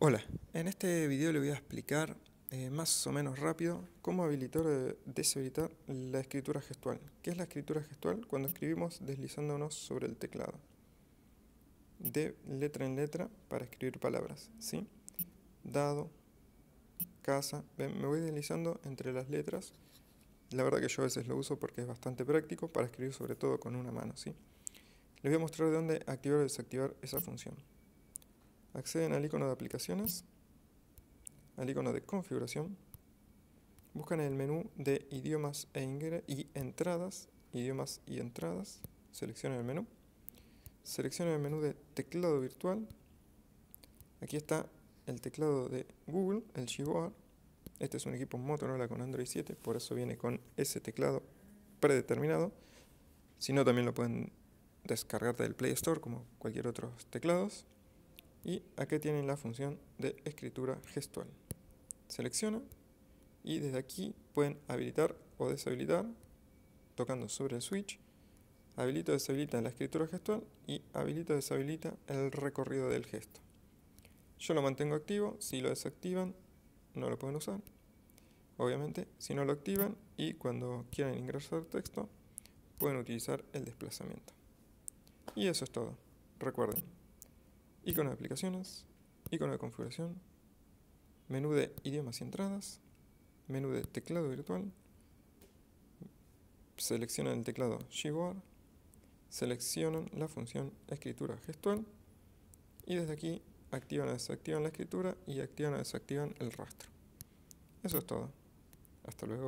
Hola, en este video le voy a explicar eh, más o menos rápido cómo habilitar o deshabilitar la escritura gestual. ¿Qué es la escritura gestual? Cuando escribimos deslizándonos sobre el teclado. De letra en letra para escribir palabras, ¿sí? Dado, casa, me voy deslizando entre las letras. La verdad que yo a veces lo uso porque es bastante práctico para escribir sobre todo con una mano, ¿sí? Les voy a mostrar de dónde activar o desactivar esa función. Acceden al icono de aplicaciones, al icono de configuración, buscan el menú de idiomas e y entradas, idiomas y entradas, seleccionan el menú, seleccionan el menú de teclado virtual, aquí está el teclado de Google, el Gboard, este es un equipo Motorola con Android 7, por eso viene con ese teclado predeterminado, si no también lo pueden descargar del Play Store como cualquier otro teclado y acá tienen la función de escritura gestual. Selecciona y desde aquí pueden habilitar o deshabilitar tocando sobre el switch. Habilita o deshabilita la escritura gestual y habilita o deshabilita el recorrido del gesto. Yo lo mantengo activo, si lo desactivan no lo pueden usar. Obviamente, si no lo activan y cuando quieran ingresar texto, pueden utilizar el desplazamiento. Y eso es todo. Recuerden, icono de aplicaciones, icono de configuración, menú de idiomas y entradas, menú de teclado virtual, seleccionan el teclado Gboard, seleccionan la función escritura gestual y desde aquí activan o desactivan la escritura y activan o desactivan el rastro. Eso es todo. Hasta luego.